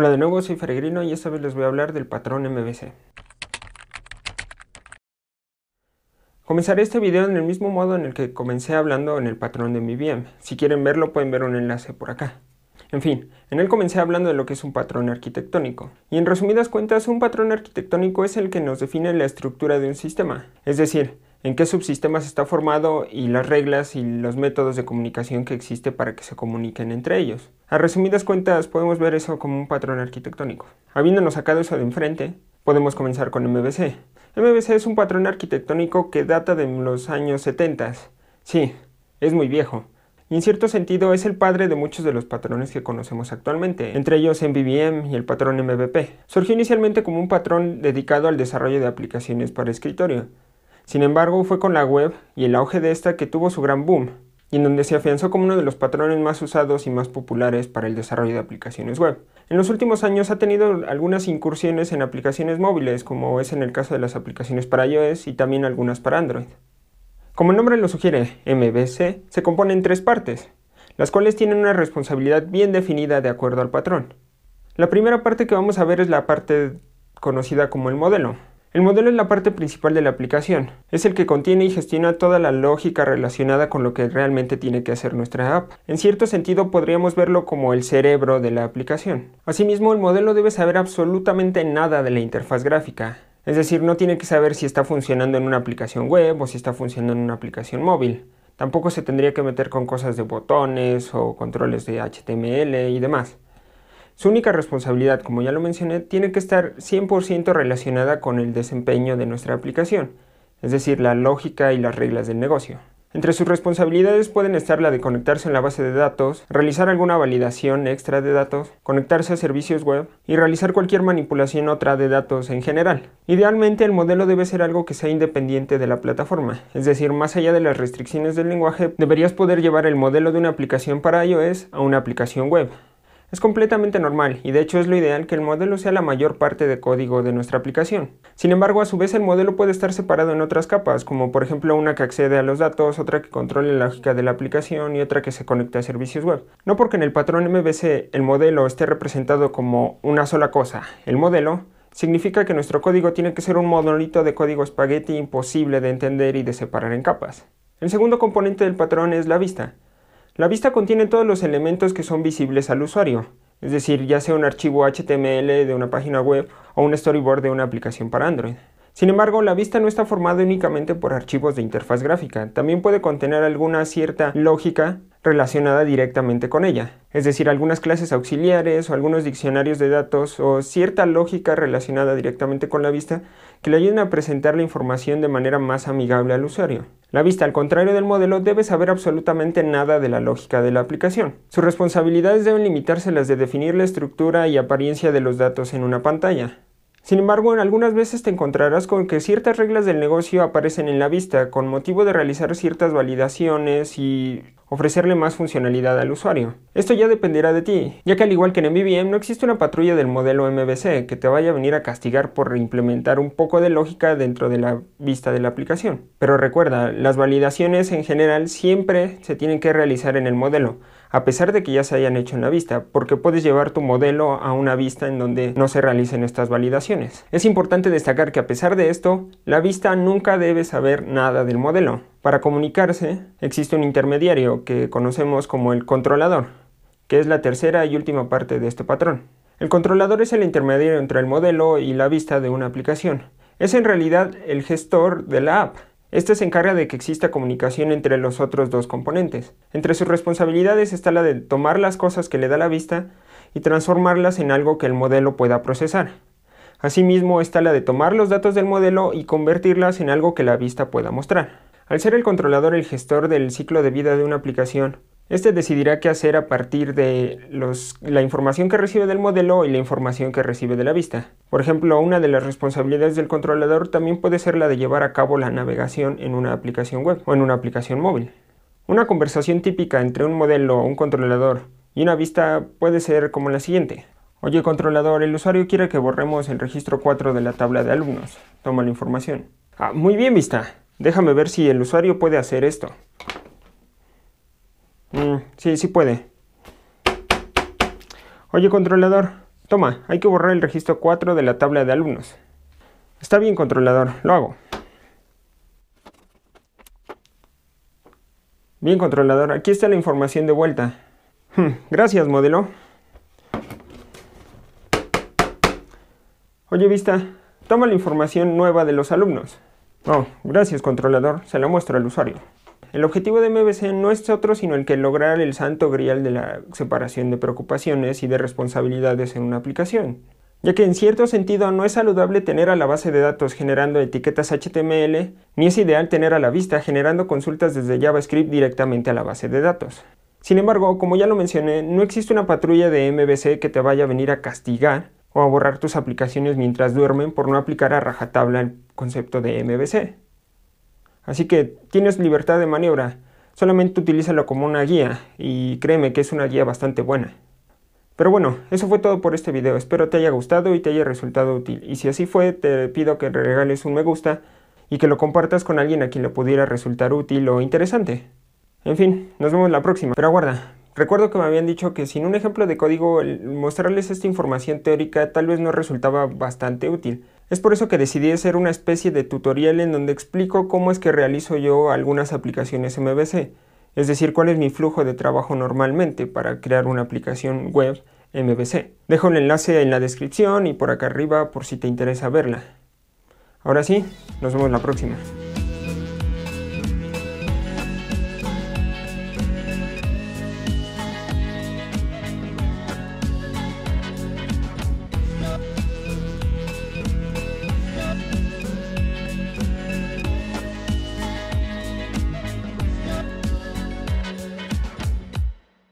Hola de nuevo, soy Feregrino y esta vez les voy a hablar del patrón MVC. Comenzaré este video en el mismo modo en el que comencé hablando en el patrón de mi Si quieren verlo pueden ver un enlace por acá. En fin, en él comencé hablando de lo que es un patrón arquitectónico. Y en resumidas cuentas, un patrón arquitectónico es el que nos define la estructura de un sistema. Es decir, en qué subsistemas está formado y las reglas y los métodos de comunicación que existe para que se comuniquen entre ellos. A resumidas cuentas, podemos ver eso como un patrón arquitectónico. Habiéndonos sacado eso de enfrente, podemos comenzar con MBC. MBC es un patrón arquitectónico que data de los años 70. Sí, es muy viejo. Y en cierto sentido es el padre de muchos de los patrones que conocemos actualmente, entre ellos MVVM y el patrón MVP. Surgió inicialmente como un patrón dedicado al desarrollo de aplicaciones para escritorio, sin embargo, fue con la web y el auge de esta que tuvo su gran boom, y en donde se afianzó como uno de los patrones más usados y más populares para el desarrollo de aplicaciones web. En los últimos años ha tenido algunas incursiones en aplicaciones móviles, como es en el caso de las aplicaciones para iOS y también algunas para Android. Como el nombre lo sugiere, MVC se compone en tres partes, las cuales tienen una responsabilidad bien definida de acuerdo al patrón. La primera parte que vamos a ver es la parte conocida como el modelo, el modelo es la parte principal de la aplicación, es el que contiene y gestiona toda la lógica relacionada con lo que realmente tiene que hacer nuestra app. En cierto sentido podríamos verlo como el cerebro de la aplicación. Asimismo, el modelo debe saber absolutamente nada de la interfaz gráfica, es decir, no tiene que saber si está funcionando en una aplicación web o si está funcionando en una aplicación móvil. Tampoco se tendría que meter con cosas de botones o controles de HTML y demás. Su única responsabilidad, como ya lo mencioné, tiene que estar 100% relacionada con el desempeño de nuestra aplicación, es decir, la lógica y las reglas del negocio. Entre sus responsabilidades pueden estar la de conectarse en la base de datos, realizar alguna validación extra de datos, conectarse a servicios web y realizar cualquier manipulación otra de datos en general. Idealmente el modelo debe ser algo que sea independiente de la plataforma, es decir, más allá de las restricciones del lenguaje, deberías poder llevar el modelo de una aplicación para iOS a una aplicación web, es completamente normal y de hecho es lo ideal que el modelo sea la mayor parte de código de nuestra aplicación. Sin embargo, a su vez el modelo puede estar separado en otras capas, como por ejemplo una que accede a los datos, otra que controle la lógica de la aplicación y otra que se conecte a servicios web. No porque en el patrón MVC el modelo esté representado como una sola cosa, el modelo, significa que nuestro código tiene que ser un monolito de código espagueti imposible de entender y de separar en capas. El segundo componente del patrón es la vista. La vista contiene todos los elementos que son visibles al usuario, es decir, ya sea un archivo HTML de una página web o un storyboard de una aplicación para Android. Sin embargo, la vista no está formada únicamente por archivos de interfaz gráfica, también puede contener alguna cierta lógica relacionada directamente con ella, es decir, algunas clases auxiliares o algunos diccionarios de datos o cierta lógica relacionada directamente con la vista que le ayuden a presentar la información de manera más amigable al usuario. La vista, al contrario del modelo, debe saber absolutamente nada de la lógica de la aplicación. Sus responsabilidades deben limitarse a las de definir la estructura y apariencia de los datos en una pantalla, sin embargo, en algunas veces te encontrarás con que ciertas reglas del negocio aparecen en la vista con motivo de realizar ciertas validaciones y ofrecerle más funcionalidad al usuario. Esto ya dependerá de ti, ya que al igual que en MVVM no existe una patrulla del modelo MVC que te vaya a venir a castigar por implementar un poco de lógica dentro de la vista de la aplicación. Pero recuerda, las validaciones en general siempre se tienen que realizar en el modelo, a pesar de que ya se hayan hecho en la vista, porque puedes llevar tu modelo a una vista en donde no se realicen estas validaciones. Es importante destacar que a pesar de esto, la vista nunca debe saber nada del modelo. Para comunicarse existe un intermediario que conocemos como el controlador, que es la tercera y última parte de este patrón. El controlador es el intermediario entre el modelo y la vista de una aplicación. Es en realidad el gestor de la app este se encarga de que exista comunicación entre los otros dos componentes. Entre sus responsabilidades está la de tomar las cosas que le da la vista y transformarlas en algo que el modelo pueda procesar. Asimismo está la de tomar los datos del modelo y convertirlas en algo que la vista pueda mostrar. Al ser el controlador el gestor del ciclo de vida de una aplicación, este decidirá qué hacer a partir de la información que recibe del modelo y la información que recibe de la vista. Por ejemplo, una de las responsabilidades del controlador también puede ser la de llevar a cabo la navegación en una aplicación web o en una aplicación móvil. Una conversación típica entre un modelo, un controlador y una vista puede ser como la siguiente. Oye controlador, el usuario quiere que borremos el registro 4 de la tabla de alumnos. Toma la información. Ah, muy bien vista. Déjame ver si el usuario puede hacer esto. Sí, sí puede. Oye, controlador, toma, hay que borrar el registro 4 de la tabla de alumnos. Está bien, controlador, lo hago. Bien, controlador, aquí está la información de vuelta. Hmm, gracias, modelo. Oye, Vista, toma la información nueva de los alumnos. Oh, gracias, controlador. Se la muestro al usuario. El objetivo de MBC no es otro sino el que lograr el santo grial de la separación de preocupaciones y de responsabilidades en una aplicación. Ya que en cierto sentido no es saludable tener a la base de datos generando etiquetas HTML, ni es ideal tener a la vista generando consultas desde JavaScript directamente a la base de datos. Sin embargo, como ya lo mencioné, no existe una patrulla de MVC que te vaya a venir a castigar o a borrar tus aplicaciones mientras duermen por no aplicar a rajatabla el concepto de MVC. Así que tienes libertad de maniobra, solamente utilízalo como una guía y créeme que es una guía bastante buena. Pero bueno, eso fue todo por este video, espero te haya gustado y te haya resultado útil. Y si así fue, te pido que regales un me gusta y que lo compartas con alguien a quien le pudiera resultar útil o interesante. En fin, nos vemos la próxima. Pero aguarda, recuerdo que me habían dicho que sin un ejemplo de código mostrarles esta información teórica tal vez no resultaba bastante útil. Es por eso que decidí hacer una especie de tutorial en donde explico cómo es que realizo yo algunas aplicaciones MVC, es decir, cuál es mi flujo de trabajo normalmente para crear una aplicación web MVC. Dejo el enlace en la descripción y por acá arriba por si te interesa verla. Ahora sí, nos vemos la próxima.